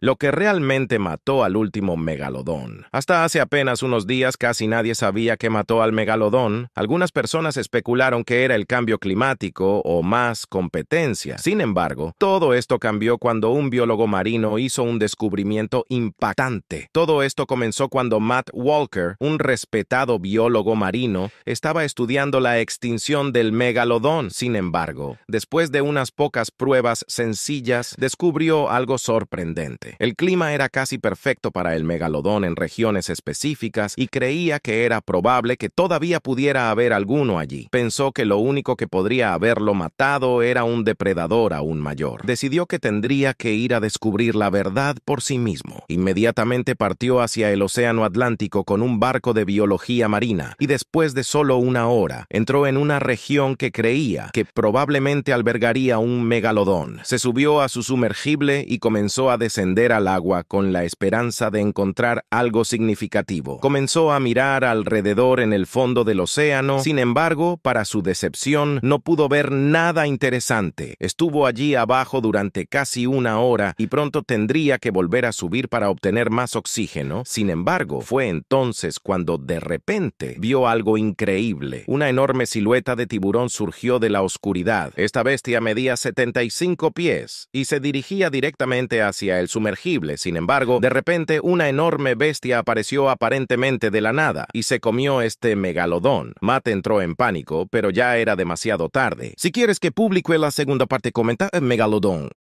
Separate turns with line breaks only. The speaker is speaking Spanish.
lo que realmente mató al último megalodón. Hasta hace apenas unos días casi nadie sabía que mató al megalodón. Algunas personas especularon que era el cambio climático o más competencia. Sin embargo, todo esto cambió cuando un biólogo marino hizo un descubrimiento impactante. Todo esto comenzó cuando Matt Walker, un respetado biólogo marino, estaba estudiando la extinción del megalodón. Sin embargo, después de unas pocas pruebas sencillas, descubrió algo sorprendente. El clima era casi perfecto para el megalodón en regiones específicas y creía que era probable que todavía pudiera haber alguno allí. Pensó que lo único que podría haberlo matado era un depredador aún mayor. Decidió que tendría que ir a descubrir la verdad por sí mismo. Inmediatamente partió hacia el Océano Atlántico con un barco de biología marina y después de solo una hora entró en una región que creía que probablemente albergaría un megalodón. Se subió a su sumergible y comenzó a descender al agua con la esperanza de encontrar algo significativo. Comenzó a mirar alrededor en el fondo del océano, sin embargo, para su decepción, no pudo ver nada interesante. Estuvo allí abajo durante casi una hora y pronto tendría que volver a subir para obtener más oxígeno. Sin embargo, fue entonces cuando de repente vio algo increíble. Una enorme silueta de tiburón surgió de la oscuridad. Esta bestia medía 75 pies y se dirigía directamente hacia el sumergente. Sin embargo, de repente una enorme bestia apareció aparentemente de la nada y se comió este megalodón. Matt entró en pánico, pero ya era demasiado tarde. Si quieres que publique la segunda parte, comenta eh, megalodón.